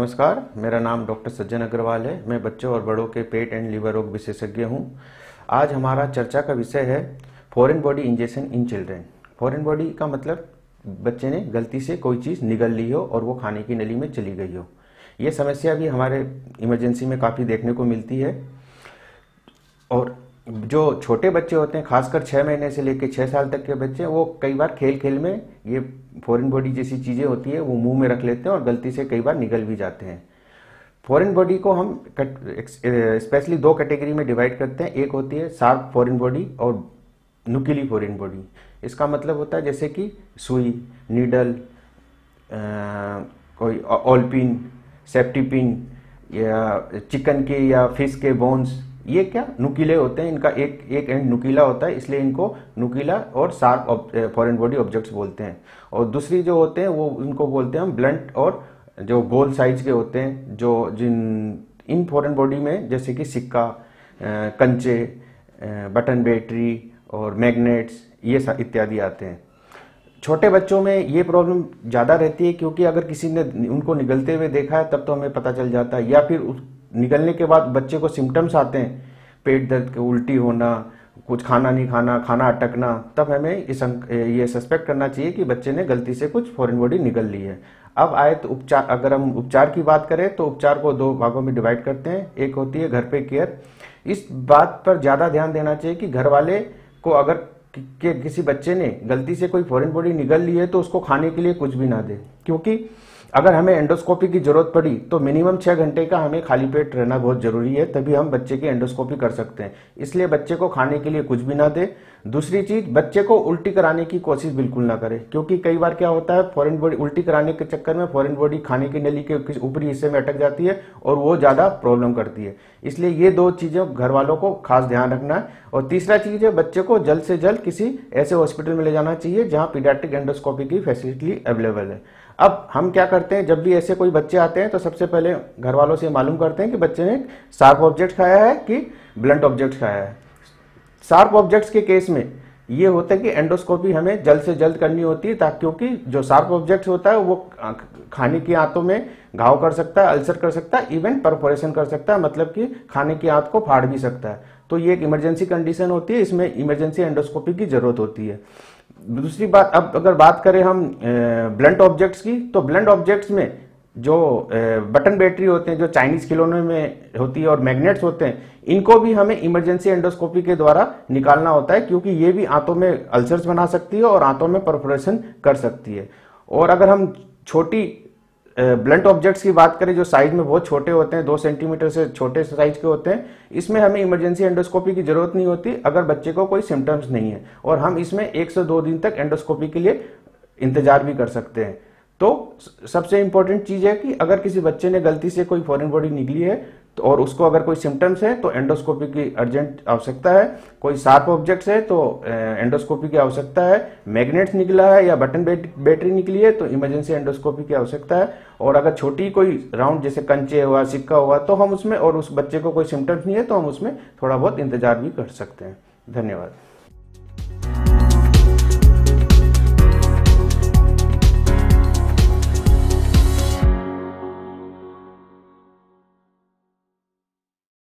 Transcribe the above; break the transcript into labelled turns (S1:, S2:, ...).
S1: नमस्कार मेरा नाम डॉक्टर सज्जन अग्रवाल है मैं बच्चों और बड़ों के पेट एंड लीवर रोग विशेषज्ञ हूँ आज हमारा चर्चा का विषय है foreign body injection in children foreign body का मतलब बच्चे ने गलती से कोई चीज़ निगल ली हो और वो खाने की नली में चली गई हो ये समस्या भी हमारे इमरजेंसी में काफ़ी देखने को मिलती है और जो छोटे बच्चे होते हैं खासकर छः महीने से लेकर छः साल तक के बच्चे वो कई बार खेल खेल में ये फॉरेन बॉडी जैसी चीज़ें होती है वो मुंह में रख लेते हैं और गलती से कई बार निकल भी जाते हैं फॉरेन बॉडी को हम स्पेशली दो कैटेगरी में डिवाइड करते हैं एक होती है शार्प फॉरेन बॉडी और नुकीली फॉरेन बॉडी इसका मतलब होता है जैसे कि सुई नीडल कोई ऑलपिन सेफ्टी पिन या चिकन के या फिश के बोन्स ये क्या नुकीले होते हैं इनका एक एक एंड नुकीला होता है इसलिए इनको नुकीला और शार्प फॉरेन बॉडी ऑब्जेक्ट्स बोलते हैं और दूसरी जो होते हैं वो उनको बोलते हैं हम ब्लंट और जो गोल साइज के होते हैं जो जिन इन फॉरेन बॉडी में जैसे कि सिक्का कंचे बटन बैटरी और मैग्नेट्स ये इत्यादि आते हैं छोटे बच्चों में ये प्रॉब्लम ज़्यादा रहती है क्योंकि अगर किसी ने उनको निगलते हुए देखा है तब तो हमें पता चल जाता है या फिर निकलने के बाद बच्चे को सिम्टम्स आते हैं पेट दर्द के उल्टी होना कुछ खाना नहीं खाना खाना अटकना तब हमें इस ये सस्पेक्ट करना चाहिए कि बच्चे ने गलती से कुछ फॉरेन बॉडी निकल ली है अब आए तो उपचार अगर हम उपचार की बात करें तो उपचार को दो भागों में डिवाइड करते हैं एक होती है घर पे केयर इस बात पर ज़्यादा ध्यान देना चाहिए कि घर वाले को अगर कि, कि, किसी बच्चे ने गलती से कोई फॉरेन बॉडी निकल ली है तो उसको खाने के लिए कुछ भी ना दे क्योंकि अगर हमें एंडोस्कोपी की जरूरत पड़ी तो मिनिमम छः घंटे का हमें खाली पेट रहना बहुत ज़रूरी है तभी हम बच्चे की एंडोस्कोपी कर सकते हैं इसलिए बच्चे को खाने के लिए कुछ भी ना दे दूसरी चीज़ बच्चे को उल्टी कराने की कोशिश बिल्कुल ना करें क्योंकि कई बार क्या होता है फॉरन बॉडी उल्टी कराने के चक्कर में फॉरन बॉडी खाने की नली के ऊपरी हिस्से में अटक जाती है और वो ज़्यादा प्रॉब्लम करती है इसलिए ये दो चीज़ें घर वालों को खास ध्यान रखना है और तीसरा चीज़ है बच्चे को जल्द से जल्द किसी ऐसे हॉस्पिटल में ले जाना चाहिए जहां पीडियाट्रिक एंडोस्कोपी की फैसिलिटी अवेलेबल है अब हम क्या करते हैं जब भी ऐसे कोई बच्चे आते हैं तो सबसे पहले घर वालों से मालूम करते हैं कि बच्चे ने शार्प ऑब्जेक्ट खाया है कि ब्लंट ऑब्जेक्ट खाया है शार्प ऑब्जेक्ट्स के केस में ये होता है कि एंडोस्कोपी हमें जल्द से जल्द करनी होती है ताकि क्योंकि जो शार्प ऑब्जेक्ट होता है वो खाने की आंतों में घाव कर सकता है अल्सर कर सकता है इवन परफोरेशन कर सकता है मतलब कि खाने की आंत को फाड़ भी सकता है तो ये एक इमरजेंसी कंडीशन होती है इसमें इमरजेंसी एंडोस्कोपी की जरूरत होती है दूसरी बात अब अगर बात करें हम ब्लंट ऑब्जेक्ट्स की तो ब्लंट ऑब्जेक्ट्स में जो बटन बैटरी होते हैं जो चाइनीज खिलौने में होती है और मैग्नेट्स होते हैं इनको भी हमें इमरजेंसी एंडोस्कोपी के द्वारा निकालना होता है क्योंकि ये भी आंतों में अल्सर्स बना सकती है और आंतों में परफोरेशन कर सकती है और अगर हम छोटी ब्लंट ऑब्जेक्ट्स की बात करें जो साइज में बहुत छोटे होते हैं दो सेंटीमीटर से छोटे साइज के होते हैं इसमें हमें इमरजेंसी एंडोस्कोपी की जरूरत नहीं होती अगर बच्चे को कोई सिम्टम्स नहीं है और हम इसमें एक से दो दिन तक एंडोस्कोपी के लिए इंतजार भी कर सकते हैं तो सबसे इंपॉर्टेंट चीज़ है कि अगर किसी बच्चे ने गलती से कोई फॉरन बॉडी निकली है तो और उसको अगर कोई सिम्टम्स है तो एंडोस्कोपी की अर्जेंट आवश्यकता है कोई शार्प ऑब्जेक्ट्स है तो एंडोस्कोपी की आवश्यकता है मैग्नेट्स निकला है या बटन बैटरी निकली है तो इमरजेंसी एंडोस्कोपी की आवश्यकता है और अगर छोटी कोई राउंड जैसे कंचे हुआ सिक्का हुआ तो हम उसमें और उस बच्चे को कोई सिम्टम्स नहीं है तो हम उसमें थोड़ा बहुत इंतजार भी कर सकते हैं धन्यवाद